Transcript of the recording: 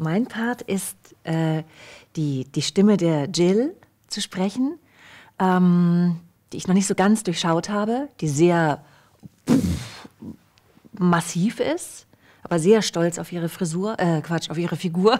Mein Part ist äh, die, die Stimme der Jill zu sprechen, ähm, die ich noch nicht so ganz durchschaut habe, die sehr massiv ist, aber sehr stolz auf ihre Frisur, äh, Quatsch, auf ihre Figur.